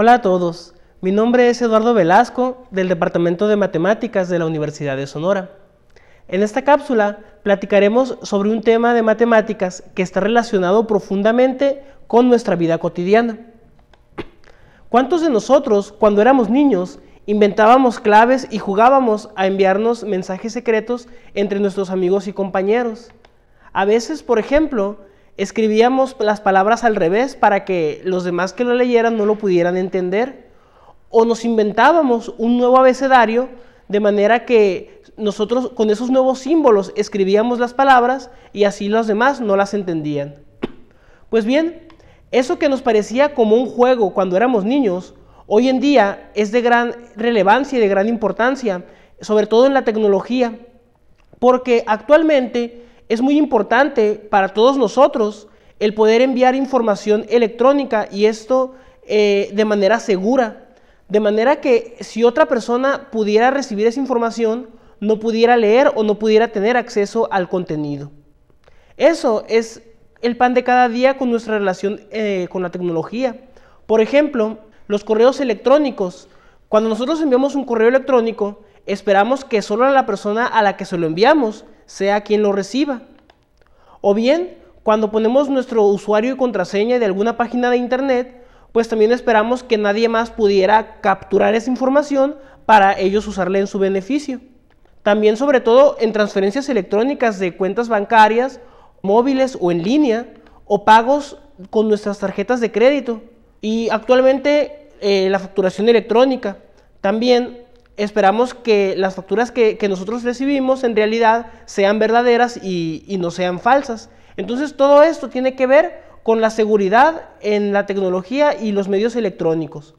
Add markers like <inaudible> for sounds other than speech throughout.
Hola a todos, mi nombre es Eduardo Velasco del Departamento de Matemáticas de la Universidad de Sonora. En esta cápsula platicaremos sobre un tema de matemáticas que está relacionado profundamente con nuestra vida cotidiana. ¿Cuántos de nosotros, cuando éramos niños, Inventábamos claves y jugábamos a enviarnos mensajes secretos entre nuestros amigos y compañeros. A veces, por ejemplo, escribíamos las palabras al revés para que los demás que lo leyeran no lo pudieran entender. O nos inventábamos un nuevo abecedario de manera que nosotros con esos nuevos símbolos escribíamos las palabras y así los demás no las entendían. Pues bien, eso que nos parecía como un juego cuando éramos niños, Hoy en día es de gran relevancia y de gran importancia, sobre todo en la tecnología, porque actualmente es muy importante para todos nosotros el poder enviar información electrónica y esto eh, de manera segura. De manera que si otra persona pudiera recibir esa información, no pudiera leer o no pudiera tener acceso al contenido. Eso es el pan de cada día con nuestra relación eh, con la tecnología. Por ejemplo, los correos electrónicos. Cuando nosotros enviamos un correo electrónico, esperamos que solo la persona a la que se lo enviamos sea quien lo reciba. O bien, cuando ponemos nuestro usuario y contraseña de alguna página de internet, pues también esperamos que nadie más pudiera capturar esa información para ellos usarla en su beneficio. También sobre todo en transferencias electrónicas de cuentas bancarias, móviles o en línea, o pagos con nuestras tarjetas de crédito. Y actualmente eh, la facturación electrónica. También esperamos que las facturas que, nosotros recibimos en realidad sean verdaderas y, y no sean falsas. Entonces todo esto tiene que ver con la seguridad en la tecnología y los medios electrónicos.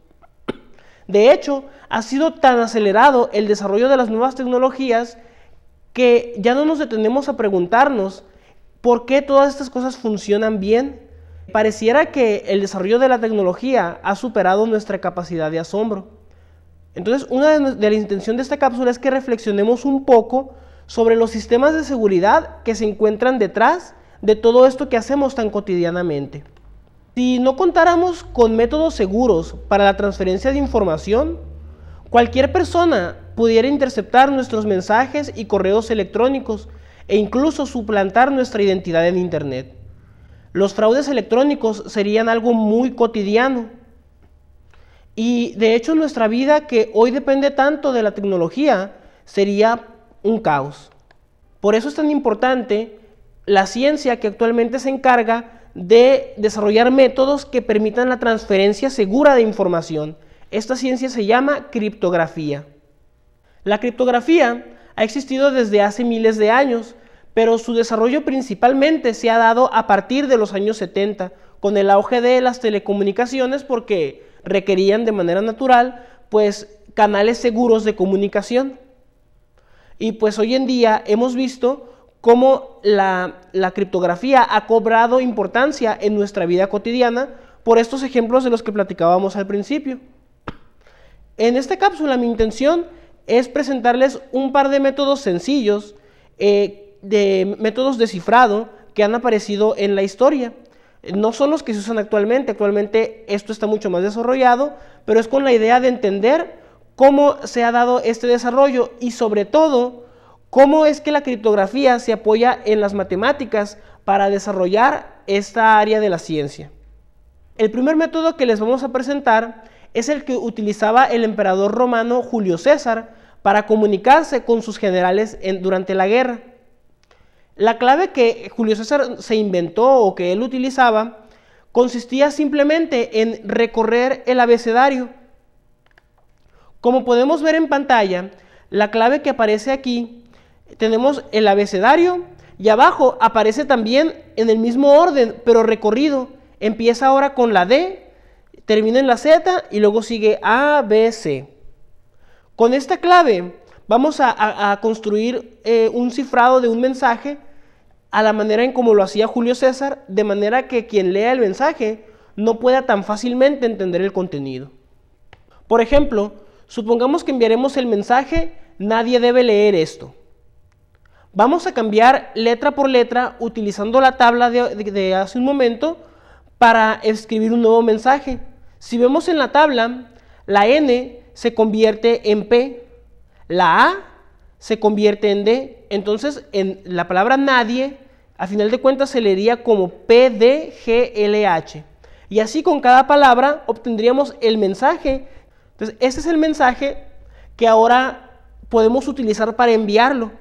De hecho, ha sido tan acelerado el desarrollo de las nuevas tecnologías que ya no nos detenemos a preguntarnos por qué todas estas cosas funcionan bien Pareciera que el desarrollo de la tecnología ha superado nuestra capacidad de asombro. Entonces, una de, las intenciones de esta cápsula es que reflexionemos un poco sobre los sistemas de seguridad que se encuentran detrás de todo esto que hacemos tan cotidianamente. Si no contáramos con métodos seguros para la transferencia de información, cualquier persona pudiera interceptar nuestros mensajes y correos electrónicos e incluso suplantar nuestra identidad en Internet. Los fraudes electrónicos serían algo muy cotidiano. Y de hecho nuestra vida, que hoy depende tanto de la tecnología, sería un caos. Por eso es tan importante la ciencia que actualmente se encarga de desarrollar métodos que permitan la transferencia segura de información. Esta ciencia se llama criptografía. La criptografía ha existido desde hace miles de años pero su desarrollo principalmente se ha dado a partir de los años 70, con el auge de las telecomunicaciones porque requerían de manera natural pues canales seguros de comunicación. Y pues hoy en día hemos visto cómo la, criptografía ha cobrado importancia en nuestra vida cotidiana por estos ejemplos de los que platicábamos al principio. En esta cápsula mi intención es presentarles un par de métodos sencillos eh, de métodos de cifrado que han aparecido en la historia. No son los que se usan actualmente, actualmente esto está mucho más desarrollado, pero es con la idea de entender cómo se ha dado este desarrollo y sobre todo cómo es que la criptografía se apoya en las matemáticas para desarrollar esta área de la ciencia. El primer método que les vamos a presentar es el que utilizaba el emperador romano Julio César para comunicarse con sus generales durante la guerra. La clave que Julio César se inventó o que él utilizaba consistía simplemente en recorrer el abecedario. Como podemos ver en pantalla, la clave que aparece aquí, tenemos el abecedario y abajo aparece también en el mismo orden, pero recorrido. Empieza ahora con la D, termina en la Z y luego sigue A, B, C. Con esta clave vamos a, construir eh, un cifrado de un mensaje a la manera en como lo hacía Julio César, de manera que quien lea el mensaje no pueda tan fácilmente entender el contenido. Por ejemplo, supongamos que enviaremos el mensaje Nadie debe leer esto. Vamos a cambiar letra por letra utilizando la tabla de, de hace un momento para escribir un nuevo mensaje. Si vemos en la tabla, la N se convierte en P, la A se convierte en D. Entonces, en la palabra nadie, a final de cuentas, se leería como PDGLH. Y así con cada palabra obtendríamos el mensaje. Entonces, ese es el mensaje que ahora podemos utilizar para enviarlo.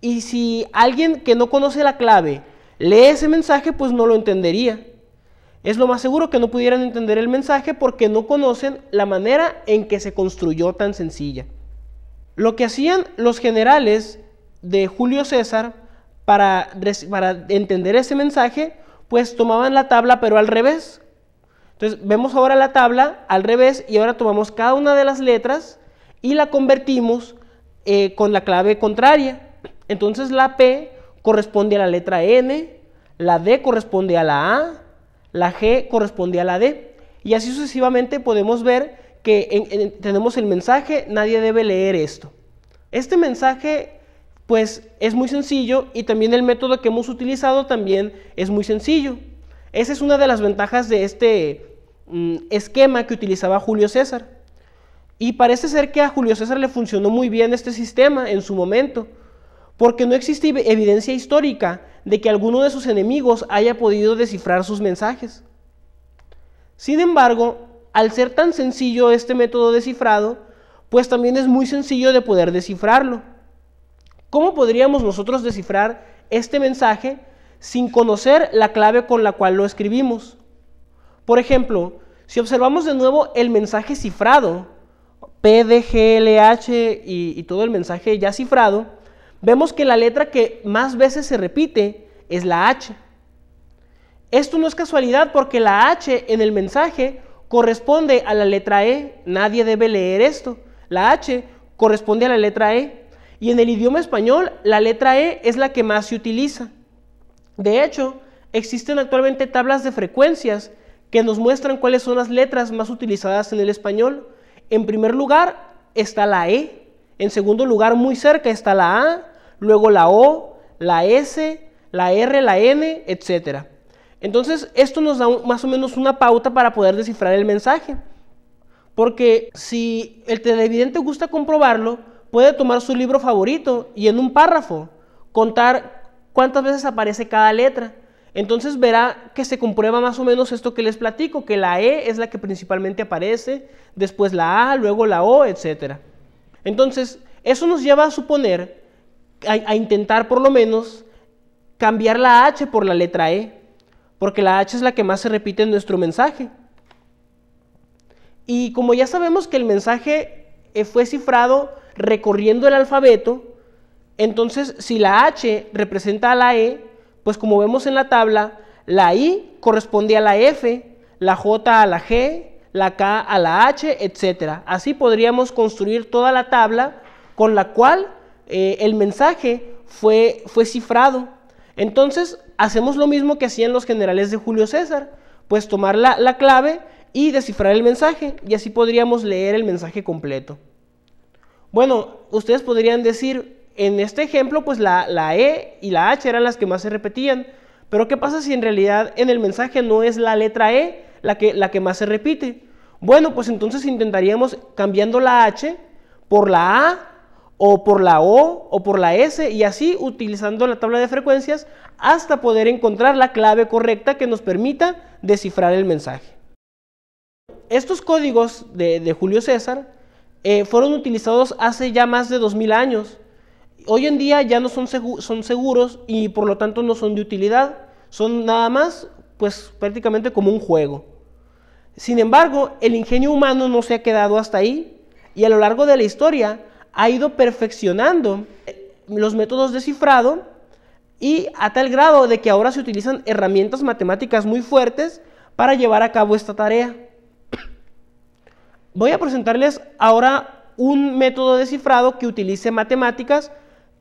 Y si alguien que no conoce la clave lee ese mensaje, pues no lo entendería. Es lo más seguro que no pudieran entender el mensaje porque no conocen la manera en que se construyó tan sencilla. Lo que hacían los generales de Julio César para, entender ese mensaje, pues tomaban la tabla pero al revés. Entonces vemos ahora la tabla al revés y ahora tomamos cada una de las letras y la convertimos eh, con la clave contraria. Entonces la P corresponde a la letra N, la D corresponde a la A, la G corresponde a la D. Y así sucesivamente podemos ver que tenemos el mensaje, nadie debe leer esto. Este mensaje pues es muy sencillo y también el método que hemos utilizado también es muy sencillo. Esa es una de las ventajas de este mm, esquema que utilizaba Julio César. Y parece ser que a Julio César le funcionó muy bien este sistema en su momento, porque no existe evidencia histórica de que alguno de sus enemigos haya podido descifrar sus mensajes. Sin embargo, al ser tan sencillo este método de cifrado, pues también es muy sencillo de poder descifrarlo. ¿Cómo podríamos nosotros descifrar este mensaje sin conocer la clave con la cual lo escribimos? Por ejemplo, si observamos de nuevo el mensaje cifrado, PDGLH y, y todo el mensaje ya cifrado, vemos que la letra que más veces se repite es la H. Esto no es casualidad porque la H en el mensaje corresponde a la letra E. Nadie debe leer esto. La H corresponde a la letra E. Y en el idioma español, la letra E es la que más se utiliza. De hecho, existen actualmente tablas de frecuencias que nos muestran cuáles son las letras más utilizadas en el español. En primer lugar está la E, en segundo lugar muy cerca está la A, luego la O, la S, la R, la N, etcétera. Entonces, esto nos da más o menos una pauta para poder descifrar el mensaje. Porque si el televidente gusta comprobarlo, puede tomar su libro favorito y en un párrafo contar cuántas veces aparece cada letra. Entonces verá que se comprueba más o menos esto que les platico, que la E es la que principalmente aparece, después la A, luego la O, etc. Entonces, eso nos lleva a suponer, a, a intentar por lo menos, cambiar la H por la letra E porque la H es la que más se repite en nuestro mensaje. Y como ya sabemos que el mensaje eh, fue cifrado recorriendo el alfabeto, entonces si la H representa a la E, pues como vemos en la tabla, la I corresponde a la F, la J a la G, la K a la H, etc. Así podríamos construir toda la tabla con la cual eh, el mensaje fue, fue cifrado. Entonces, hacemos lo mismo que hacían los generales de Julio César, pues tomar la, clave y descifrar el mensaje, y así podríamos leer el mensaje completo. Bueno, ustedes podrían decir, en este ejemplo, pues la, la, E y la H eran las que más se repetían, pero ¿qué pasa si en realidad en el mensaje no es la letra E la que, la que más se repite? Bueno, pues entonces intentaríamos cambiando la H por la A o por la O o por la S y así utilizando la tabla de frecuencias hasta poder encontrar la clave correcta que nos permita descifrar el mensaje. Estos códigos de, Julio César eh, fueron utilizados hace ya más de 2000 años. Hoy en día ya no son, son seguros y por lo tanto no son de utilidad, son nada más pues prácticamente como un juego. Sin embargo, el ingenio humano no se ha quedado hasta ahí y a lo largo de la historia ha ido perfeccionando eh, los métodos de cifrado y a tal grado de que ahora se utilizan herramientas matemáticas muy fuertes para llevar a cabo esta tarea. Voy a presentarles ahora un método de cifrado que utilice matemáticas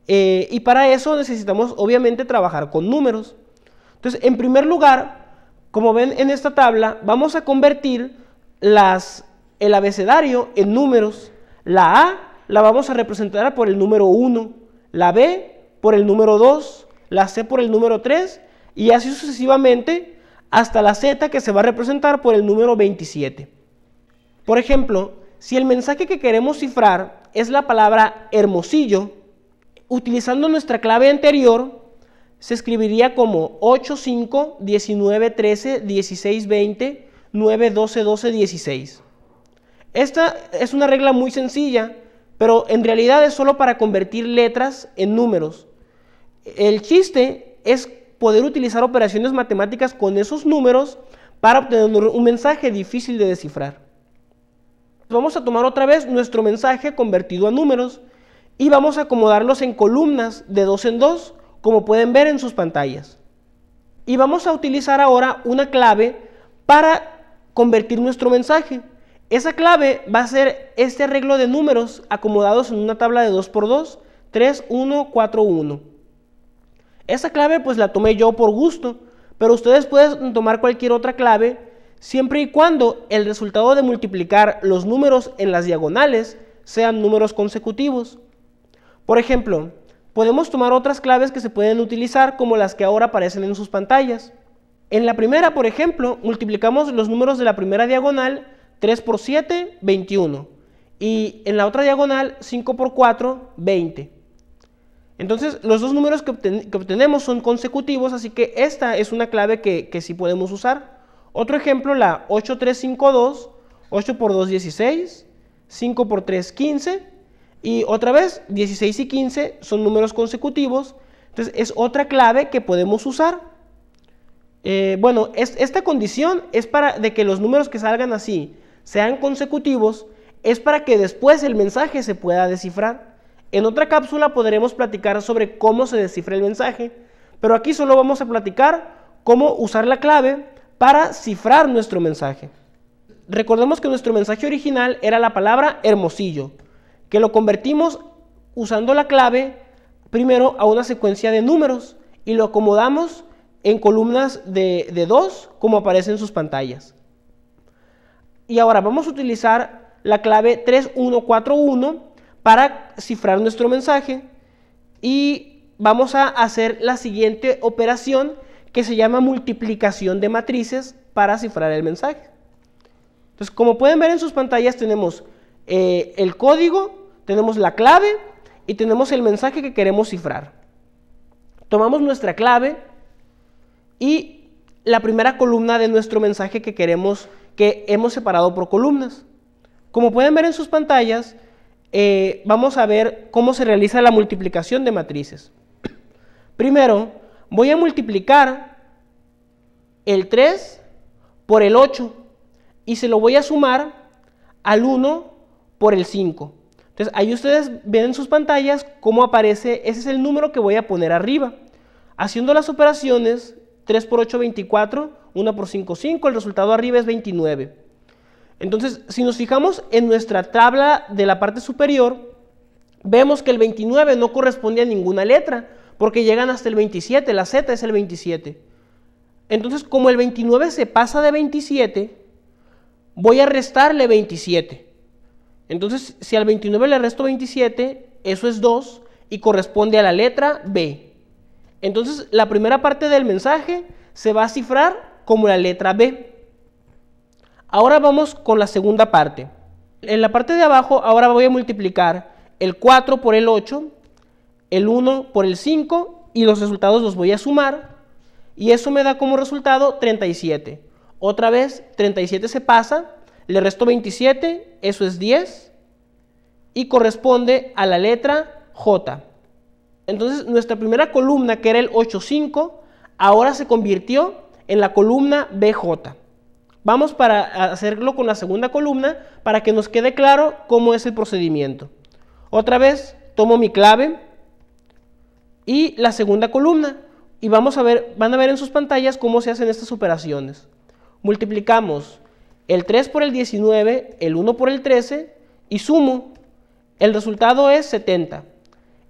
eh, y para eso necesitamos obviamente trabajar con números. Entonces, en primer lugar, como ven en esta tabla, vamos a convertir el abecedario en números. La A la vamos a representar por el número 1, la B por el número 2, la C por el número 3 y así sucesivamente hasta la Z que se va a representar por el número 27. Por ejemplo, si el mensaje que queremos cifrar es la palabra hermosillo, utilizando nuestra clave anterior, se escribiría como 8, 5, 19, 13, 16, 20, 9, 12, 12, 16. Esta es una regla muy sencilla pero en realidad es solo para convertir letras en números. El chiste es poder utilizar operaciones matemáticas con esos números para obtener un mensaje difícil de descifrar. Vamos a tomar otra vez nuestro mensaje convertido a números y vamos a acomodarlos en columnas de dos en dos, como pueden ver en sus pantallas. Y vamos a utilizar ahora una clave para convertir nuestro mensaje. Esa clave va a ser este arreglo de números acomodados en una tabla de 2x2, 3, 1, 4, 1. Esa clave pues la tomé yo por gusto, pero ustedes pueden tomar cualquier otra clave siempre y cuando el resultado de multiplicar los números en las diagonales sean números consecutivos. Por ejemplo, podemos tomar otras claves que se pueden utilizar como las que ahora aparecen en sus pantallas. En la primera, por ejemplo, multiplicamos los números de la primera diagonal 3 por 7, 21. Y en la otra diagonal, 5 por 4, 20. Entonces, los dos números que, obtenemos son consecutivos, así que esta es una clave que, sí podemos usar. Otro ejemplo, la 8352, 8 por 2, 16, 5 por 3, 15. Y otra vez, 16 y 15 son números consecutivos. Entonces, es otra clave que podemos usar. Eh, bueno, es, esta condición es para de que los números que salgan así, sean consecutivos, es para que después el mensaje se pueda descifrar. En otra cápsula podremos platicar sobre cómo se descifra el mensaje, pero aquí solo vamos a platicar cómo usar la clave para cifrar nuestro mensaje. Recordemos que nuestro mensaje original era la palabra hermosillo, que lo convertimos usando la clave primero a una secuencia de números y lo acomodamos en columnas de, de dos como aparece en sus pantallas. Y ahora vamos a utilizar la clave 3141 para cifrar nuestro mensaje y vamos a hacer la siguiente operación que se llama multiplicación de matrices para cifrar el mensaje. Entonces, como pueden ver en sus pantallas, tenemos eh, el código, tenemos la clave y tenemos el mensaje que queremos cifrar. Tomamos nuestra clave y la primera columna de nuestro mensaje que queremos que hemos separado por columnas. Como pueden ver en sus pantallas, eh, vamos a ver cómo se realiza la multiplicación de matrices. <clears throat> Primero, voy a multiplicar el 3 por el 8 y se lo voy a sumar al 1 por el 5. Entonces, ahí ustedes ven en sus pantallas cómo aparece, ese es el número que voy a poner arriba. Haciendo las operaciones, 3 por 8, 24, 1 por 5, 5, el resultado arriba es 29. Entonces, si nos fijamos en nuestra tabla de la parte superior, vemos que el 29 no corresponde a ninguna letra, porque llegan hasta el 27, la Z es el 27. Entonces, como el 29 se pasa de 27, voy a restarle 27. Entonces, si al 29 le resto 27, eso es 2 y corresponde a la letra B. Entonces, la primera parte del mensaje se va a cifrar como la letra B. Ahora vamos con la segunda parte. En la parte de abajo, ahora voy a multiplicar el 4 por el 8, el 1 por el 5 y los resultados los voy a sumar. Y eso me da como resultado 37. Otra vez, 37 se pasa, le resto 27, eso es 10 y corresponde a la letra J. Entonces nuestra primera columna, que era el 8,5, ahora se convirtió en la columna BJ. Vamos para hacerlo con la segunda columna para que nos quede claro cómo es el procedimiento. Otra vez tomo mi clave y la segunda columna y vamos a ver, van a ver en sus pantallas cómo se hacen estas operaciones. Multiplicamos el 3 por el 19, el 1 por el 13 y sumo. El resultado es 70.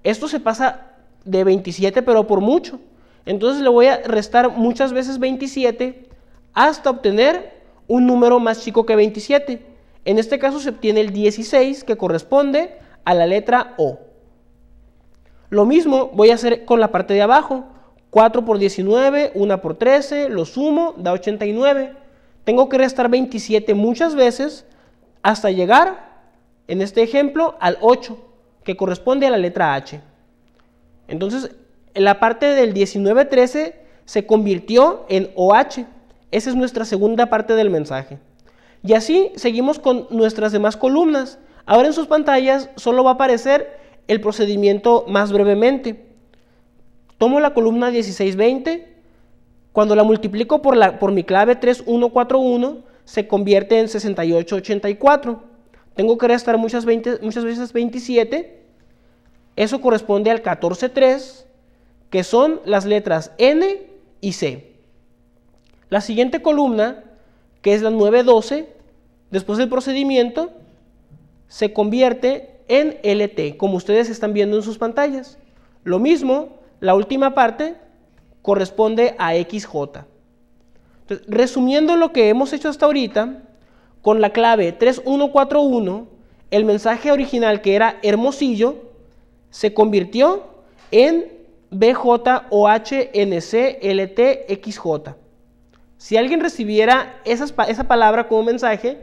Esto se pasa de 27, pero por mucho. Entonces le voy a restar muchas veces 27 hasta obtener un número más chico que 27. En este caso se obtiene el 16 que corresponde a la letra O. Lo mismo voy a hacer con la parte de abajo. 4 por 19, 1 por 13, lo sumo, da 89. Tengo que restar 27 muchas veces hasta llegar, en este ejemplo, al 8, que corresponde a la letra H. Entonces, la parte del 1913 se convirtió en OH. Esa es nuestra segunda parte del mensaje. Y así seguimos con nuestras demás columnas. Ahora en sus pantallas solo va a aparecer el procedimiento más brevemente. Tomo la columna 1620, cuando la multiplico por, la, por mi clave 3141 se convierte en 6884. Tengo que restar muchas, muchas veces 27 eso corresponde al 14.3, que son las letras N y C. La siguiente columna, que es la 9.12, después del procedimiento, se convierte en LT, como ustedes están viendo en sus pantallas. Lo mismo, la última parte corresponde a XJ. resumiendo lo que hemos hecho hasta ahorita, con la clave 3141, el mensaje original que era Hermosillo, se convirtió en BJOHNCLTXJ. Si alguien recibiera esa palabra como mensaje,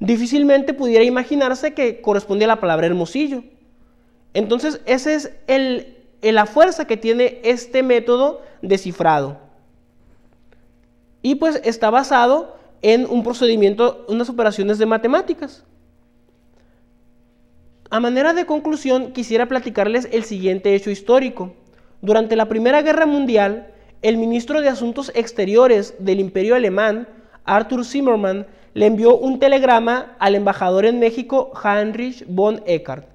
difícilmente pudiera imaginarse que correspondía a la palabra hermosillo. Entonces, esa es el, la fuerza que tiene este método descifrado. Y pues está basado en un procedimiento, unas operaciones de matemáticas. A manera de conclusión, quisiera platicarles el siguiente hecho histórico. Durante la Primera Guerra Mundial, el ministro de Asuntos Exteriores del Imperio Alemán, Arthur Zimmermann, le envió un telegrama al embajador en México, Heinrich von Eckardt.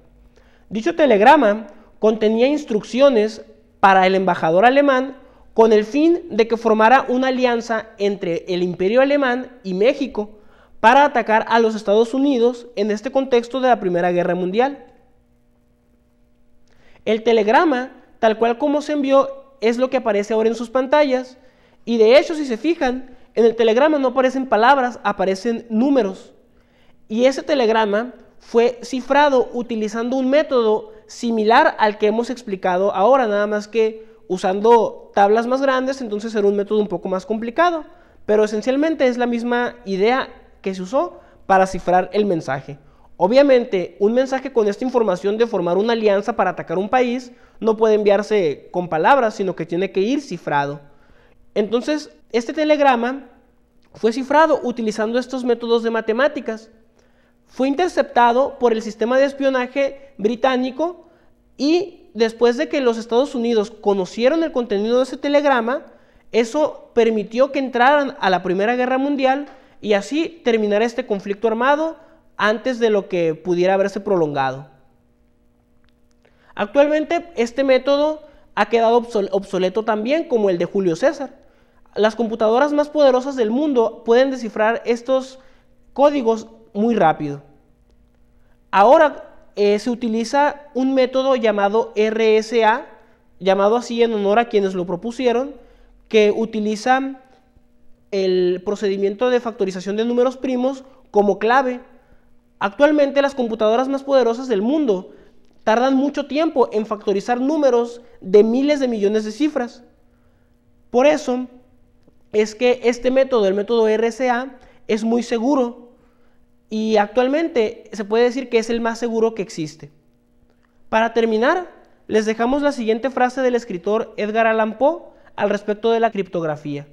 Dicho telegrama contenía instrucciones para el embajador alemán con el fin de que formara una alianza entre el Imperio Alemán y México para atacar a los Estados Unidos en este contexto de la Primera Guerra Mundial. El telegrama, tal cual como se envió, es lo que aparece ahora en sus pantallas. Y de hecho, si se fijan, en el telegrama no aparecen palabras, aparecen números. Y ese telegrama fue cifrado utilizando un método similar al que hemos explicado ahora, nada más que usando tablas más grandes, entonces era un método un poco más complicado. Pero esencialmente es la misma idea que se usó para cifrar el mensaje. Obviamente, un mensaje con esta información de formar una alianza para atacar un país no puede enviarse con palabras, sino que tiene que ir cifrado. Entonces, este telegrama fue cifrado utilizando estos métodos de matemáticas. Fue interceptado por el sistema de espionaje británico y después de que los Estados Unidos conocieron el contenido de ese telegrama, eso permitió que entraran a la Primera Guerra Mundial y así terminar este conflicto armado antes de lo que pudiera haberse prolongado. Actualmente este método ha quedado obsoleto también como el de Julio César. Las computadoras más poderosas del mundo pueden descifrar estos códigos muy rápido. Ahora eh, se utiliza un método llamado RSA, llamado así en honor a quienes lo propusieron, que utiliza el procedimiento de factorización de números primos como clave. Actualmente las computadoras más poderosas del mundo tardan mucho tiempo en factorizar números de miles de millones de cifras. Por eso es que este método, el método RSA, es muy seguro y actualmente se puede decir que es el más seguro que existe. Para terminar, les dejamos la siguiente frase del escritor Edgar Allan Poe al respecto de la criptografía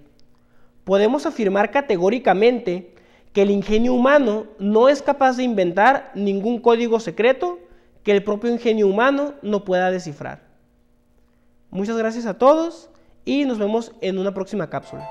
podemos afirmar categóricamente que el ingenio humano no es capaz de inventar ningún código secreto que el propio ingenio humano no pueda descifrar. Muchas gracias a todos y nos vemos en una próxima cápsula.